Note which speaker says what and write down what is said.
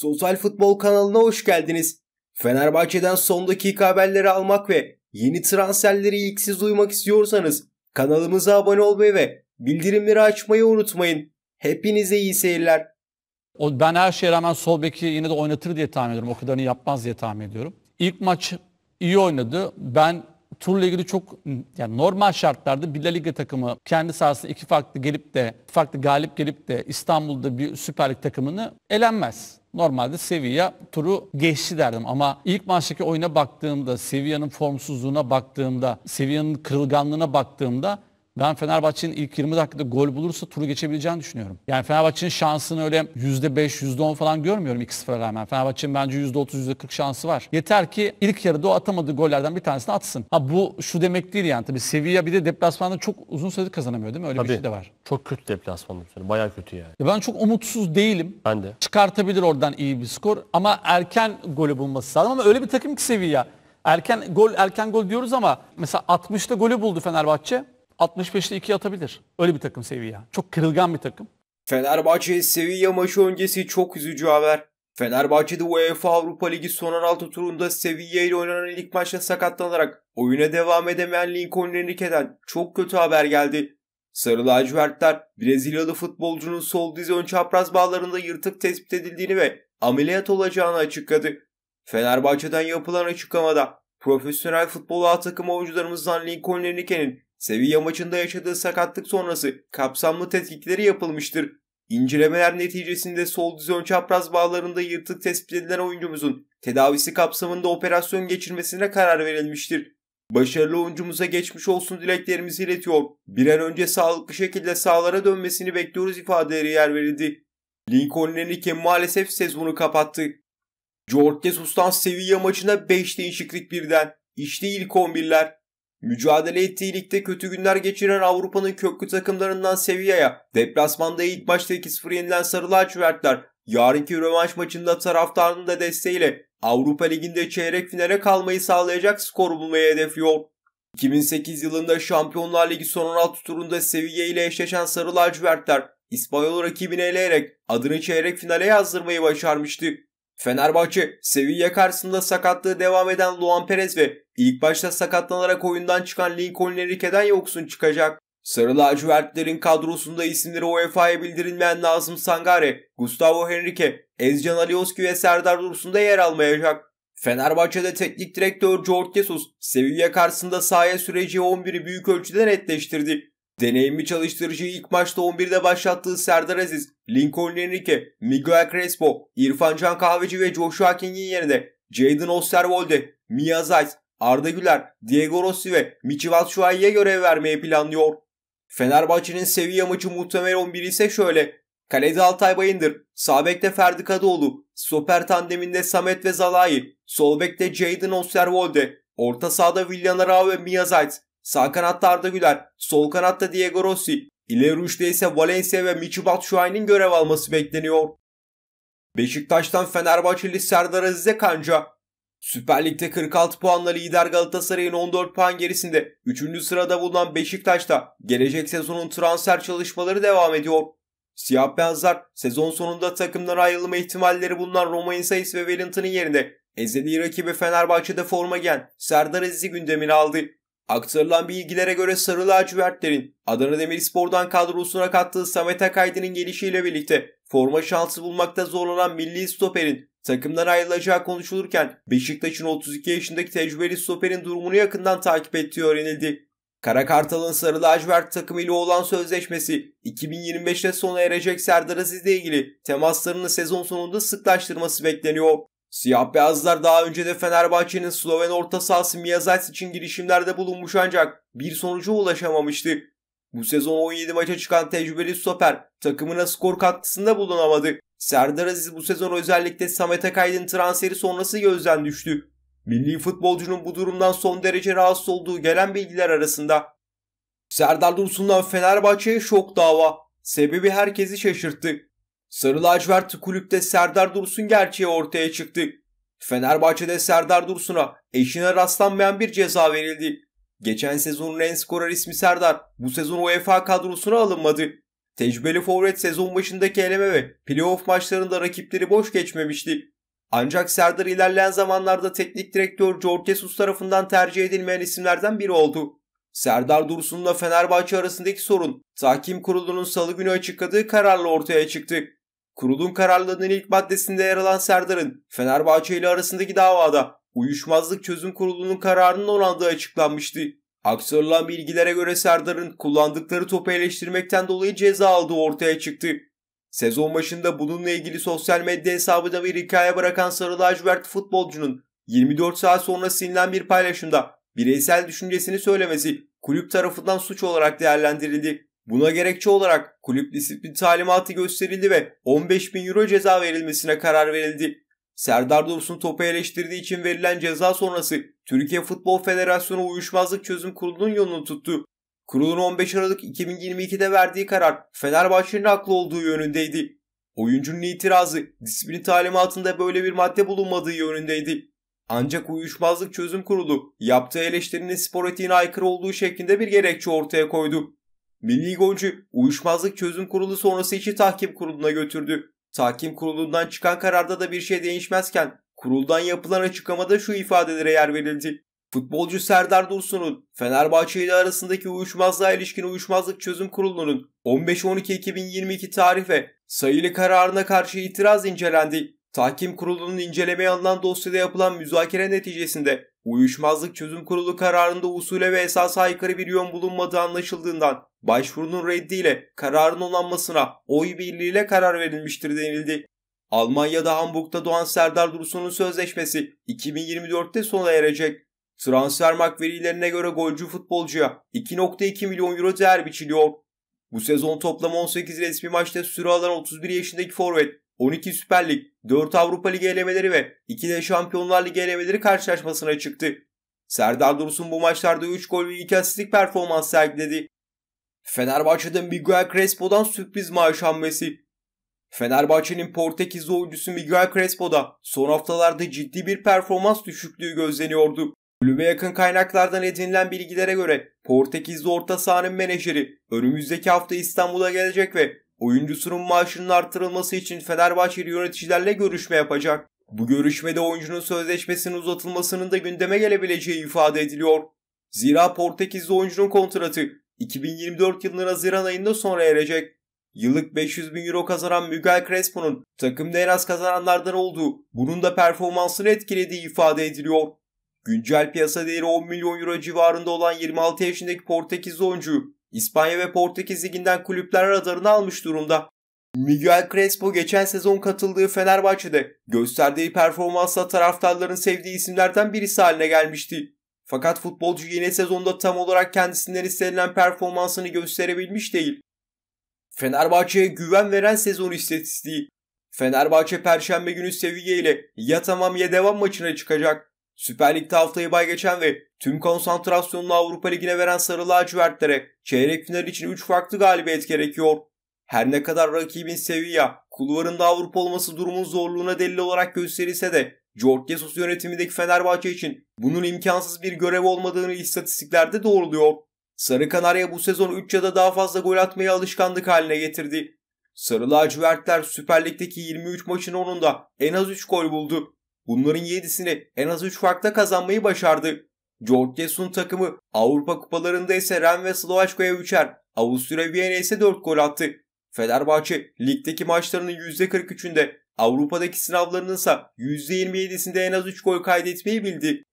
Speaker 1: Total Futbol kanalına hoş geldiniz. Fenerbahçe'den son dakika haberleri almak ve yeni transferleri ilk siz duymak istiyorsanız kanalımıza abone olmayı ve bildirimleri açmayı unutmayın. Hepinize iyi seyirler.
Speaker 2: O, ben her şeye rağmen sol beki yine de oynatır diye tahmin ediyorum. O kadarını yapmaz diye tahmin ediyorum. İlk maç iyi oynadı. Ben turla ilgili çok yani normal şartlarda bir La Liga takımı kendi sahasına iki farklı gelip de farklı galip gelip de İstanbul'da bir Süper Lig takımını elenmez normalde Sevilla turu geçti derdim. Ama ilk maçtaki oyuna baktığımda, Sevilla'nın formsuzluğuna baktığımda, Sevilla'nın kırılganlığına baktığımda ben Fenerbahçe'nin ilk 20 dakikada gol bulursa turu geçebileceğini düşünüyorum. Yani Fenerbahçe'nin şansını öyle %5, %10 falan görmüyorum 2-0'a rağmen. Fenerbahçe'nin bence %30, %40 şansı var. Yeter ki ilk yarıda o atamadığı gollerden bir tanesini atsın. Ha bu şu demek değil yani. Tabii Sevilla bir de deplasmanda çok uzun süredir kazanamıyor değil mi? Öyle Tabii, bir şey de var. Çok kötü deplasmanda bu sene. Bayağı kötü yani. Ya ben çok umutsuz değilim. Ben de. Çıkartabilir oradan iyi bir skor ama erken golü bulması lazım ama öyle bir takım ki Sevilla. Erken gol erken gol diyoruz ama mesela 60'ta golü buldu Fenerbahçe. 65'te 2 atabilir. Öyle bir takım Sevilla. Çok kırılgan bir takım.
Speaker 1: Fenerbahçe Sevilla maçı öncesi çok üzücü haber. Fenerbahçe'de UEFA Avrupa Ligi son 16 turunda Sevilla ile oynanan ilk maçta sakatlanarak oyuna devam edemeyen Lincoln Enrique'den çok kötü haber geldi. Sarı lacivertler Brezilyalı futbolcunun sol diz ön çapraz bağlarında yırtık tespit edildiğini ve ameliyat olacağını açıkladı. Fenerbahçe'den yapılan açıklamada profesyonel futbol takım oyuncularımızdan Lincoln Enrique'nin Sevilla maçında yaşadığı sakatlık sonrası kapsamlı tetkikleri yapılmıştır. İncelemeler neticesinde sol diz ön çapraz bağlarında yırtık tespit edilen oyuncumuzun tedavisi kapsamında operasyon geçirmesine karar verilmiştir. Başarılı oyuncumuza geçmiş olsun dileklerimizi iletiyor. Bir an önce sağlıklı şekilde sahalara dönmesini bekliyoruz ifadeleri yer verildi. Lincoln Enrique maalesef sezonu kapattı. Jorge Jesus'tan Sevilla maçına 5 değişiklik birden. İşte ilk 11'ler. Mücadele ettiği ligde kötü günler geçiren Avrupa'nın köklü takımlarından Sevilla'ya deplasmanda ilk maçta 2-0 yenilen Sarı Lacivertler yarınki rövanş maçında taraftarının da desteğiyle Avrupa Ligi'nde çeyrek finale kalmayı sağlayacak skoru bulmayı hedefliyor. 2008 yılında Şampiyonlar Ligi son 16 turunda Sevilla ile eşleşen Sarı Lacivertler İspanyol rakibini eleyerek adını çeyrek finale yazdırmayı başarmıştı. Fenerbahçe, Sevilla karşısında sakatlığı devam eden Luan Perez ve ilk başta sakatlanarak oyundan çıkan Lincoln Erike'den yoksun çıkacak. Sarı lacivertlerin kadrosunda isimleri UEFA'ya bildirilmeyen Nazım Sangare, Gustavo Henrique, Ezcan Alioski ve Serdar Dursun'da yer almayacak. Fenerbahçe'de teknik direktör George Jesus, Sevilla karşısında sahaya süreci 11'i büyük ölçüde netleştirdi. Deneyimli çalıştırıcı ilk maçta 11'de başlattığı Serdar Aziz, Lincoln Enrique, Miguel Crespo, İrfan Can Kahveci ve Joshua King'in yerine Jaden Osterwolde, Mia Zeiss, Arda Güler, Diego Rossi ve Michi Batshuayi'ye görev vermeyi planlıyor. Fenerbahçe'nin seviye maçı muhtemel 11 ise şöyle. Kalede Altay Bayındır, Sabek'te Ferdi Kadıoğlu, Stoper tandeminde Samet ve Zalai, Solbek'te Jaden Osterwolde, orta sahada Villanara ve Mia Zeiss, Sağ kanatta Arda Güler, sol kanatta Diego Rossi, ileri uçta ise Valencia ve Michi Batshuayi'nin görev alması bekleniyor. Beşiktaş'tan Fenerbahçeli Serdar Aziz'e kanca. Süper Lig'de 46 puanla lider Galatasaray'ın 14 puan gerisinde 3. sırada bulunan Beşiktaş'ta gelecek sezonun transfer çalışmaları devam ediyor. Siyah beyazlar sezon sonunda takımdan ayrılma ihtimalleri bulunan Romain Sayıs ve Wellington'ın yerine ezeli rakibi Fenerbahçe'de forma giyen Serdar Aziz'i gündemine aldı. Aktarılan bilgilere göre Sarı Lacivertlerin Adana Demirspor'dan kadrosuna kattığı Samet Akaydın'ın gelişiyle birlikte forma şansı bulmakta zorlanan milli stoperin takımdan ayrılacağı konuşulurken Beşiktaş'ın 32 yaşındaki tecrübeli stoperin durumunu yakından takip ettiği öğrenildi. Kara Kartal'ın Sarı Lacivert takımıyla olan sözleşmesi 2025'te sona erecek Serdar Aziz'le ilgili temaslarını sezon sonunda sıklaştırması bekleniyor. Siyah beyazlar daha önce de Fenerbahçe'nin Sloven orta sahası Miyazac için girişimlerde bulunmuş ancak bir sonuca ulaşamamıştı. Bu sezon 17 maça çıkan tecrübeli stoper takımına skor katkısında bulunamadı. Serdar Aziz bu sezon özellikle Samet Akaydın transferi sonrası gözden düştü. Milli futbolcunun bu durumdan son derece rahatsız olduğu gelen bilgiler arasında. Serdar Dursun'dan Fenerbahçe'ye şok dava. Sebebi herkesi şaşırttı. Sarı lacivert kulüpte Serdar Dursun gerçeği ortaya çıktı. Fenerbahçe'de Serdar Dursun'a eşine rastlanmayan bir ceza verildi. Geçen sezonun en skorer ismi Serdar bu sezon UEFA kadrosuna alınmadı. Tecrübeli forvet sezon başındaki eleme ve playoff maçlarında rakipleri boş geçmemişti. Ancak Serdar ilerleyen zamanlarda teknik direktör George Jesus tarafından tercih edilmeyen isimlerden biri oldu. Serdar Dursun'la Fenerbahçe arasındaki sorun, tahkim kurulunun salı günü açıkladığı kararla ortaya çıktı. Kurulun kararlarının ilk maddesinde yer alan Serdar'ın Fenerbahçe ile arasındaki davada Uyuşmazlık Çözüm Kurulu'nun kararının onandığı açıklanmıştı. Aktarılan bilgilere göre Serdar'ın kullandıkları topu eleştirmekten dolayı ceza aldığı ortaya çıktı. Sezon başında bununla ilgili sosyal medya hesabına bir hikaye bırakan Sarı Lacivert futbolcunun 24 saat sonra silinen bir paylaşımda bireysel düşüncesini söylemesi kulüp tarafından suç olarak değerlendirildi. Buna gerekçe olarak kulüp disiplin talimatı gösterildi ve 15 bin euro ceza verilmesine karar verildi. Serdar Dursun topu eleştirdiği için verilen ceza sonrası Türkiye Futbol Federasyonu Uyuşmazlık Çözüm Kurulu'nun yolunu tuttu. Kurulun 15 Aralık 2022'de verdiği karar Fenerbahçe'nin haklı olduğu yönündeydi. Oyuncunun itirazı disiplin talimatında böyle bir madde bulunmadığı yönündeydi. Ancak Uyuşmazlık Çözüm Kurulu yaptığı eleştirinin spor etiğine aykırı olduğu şeklinde bir gerekçe ortaya koydu. Milli Goncu uyuşmazlık çözüm kurulu sonrası işi tahkim kuruluna götürdü. Tahkim kurulundan çıkan kararda da bir şey değişmezken kuruldan yapılan açıklamada şu ifadelere yer verildi. Futbolcu Serdar Dursun'un Fenerbahçe ile arasındaki uyuşmazlığa ilişkin uyuşmazlık çözüm kurulunun 15-12-2022 tarih ve sayılı kararına karşı itiraz incelendi. Tahkim kurulunun incelemeye alınan dosyada yapılan müzakere neticesinde uyuşmazlık çözüm kurulu kararında usule ve esasa aykırı bir yön bulunmadığı anlaşıldığından başvurunun reddiyle kararın onanmasına oy birliğiyle karar verilmiştir denildi. Almanya'da Hamburg'da doğan Serdar Dursun'un sözleşmesi 2024'te sona erecek. Transfer Transfermarkt verilerine göre golcü futbolcuya 2.2 milyon euro değer biçiliyor. Bu sezon toplam 18 resmi maçta süre alan 31 yaşındaki forvet 12 Süper Lig, 4 Avrupa Ligi elemeleri ve 2 de Şampiyonlar Ligi elemeleri karşılaşmasına çıktı. Serdar Dursun bu maçlarda 3 gol ve 2 asistlik performans sergiledi. Fenerbahçe'den Miguel Crespo'dan sürpriz maaş hamlesi. Fenerbahçe'nin Portekizli oyuncusu Miguel Crespo'da son haftalarda ciddi bir performans düşüklüğü gözleniyordu. Kulübe yakın kaynaklardan edinilen bilgilere göre Portekizli orta sahanın menajeri önümüzdeki hafta İstanbul'a gelecek ve oyuncusunun maaşının artırılması için Fenerbahçeli yöneticilerle görüşme yapacak. Bu görüşmede oyuncunun sözleşmesinin uzatılmasının da gündeme gelebileceği ifade ediliyor. Zira Portekizli oyuncunun kontratı 2024 yılının Haziran ayında sona erecek. Yıllık 500 bin euro kazanan Miguel Crespo'nun takımda en az kazananlardan olduğu, bunun da performansını etkilediği ifade ediliyor. Güncel piyasa değeri 10 milyon euro civarında olan 26 yaşındaki Portekiz oyuncu, İspanya ve Portekiz liginden kulüpler radarını almış durumda. Miguel Crespo geçen sezon katıldığı Fenerbahçe'de gösterdiği performansla taraftarların sevdiği isimlerden birisi haline gelmişti. Fakat futbolcu yeni sezonda tam olarak kendisinden istenilen performansını gösterebilmiş değil. Fenerbahçe'ye güven veren sezon istatistiği. Fenerbahçe perşembe günü Sevilla ile ya tamam ya devam maçına çıkacak. Süper Lig'de haftayı bay geçen ve tüm konsantrasyonunu Avrupa Ligi'ne veren sarı lacivertlere çeyrek final için 3 farklı galibiyet gerekiyor. Her ne kadar rakibin Sevilla kulvarında Avrupa olması durumun zorluğuna delil olarak gösterilse de George Jesus yönetimindeki Fenerbahçe için bunun imkansız bir görev olmadığını istatistiklerde doğruluyor. Sarı Kanarya bu sezon 3 ya da daha fazla gol atmayı alışkanlık haline getirdi. Sarı lacivertler Süper Lig'deki 23 maçın onunda en az 3 gol buldu. Bunların 7'sini en az 3 farkla kazanmayı başardı. George Jesus'un takımı Avrupa kupalarında ise Ren ve Slovaçka'ya 3'er, Avusturya Viyana ise 4 gol attı. Fenerbahçe ligdeki maçlarının %43'ünde Avrupa'daki sınavlarının ise %27'sinde en az 3 gol kaydetmeyi bildi.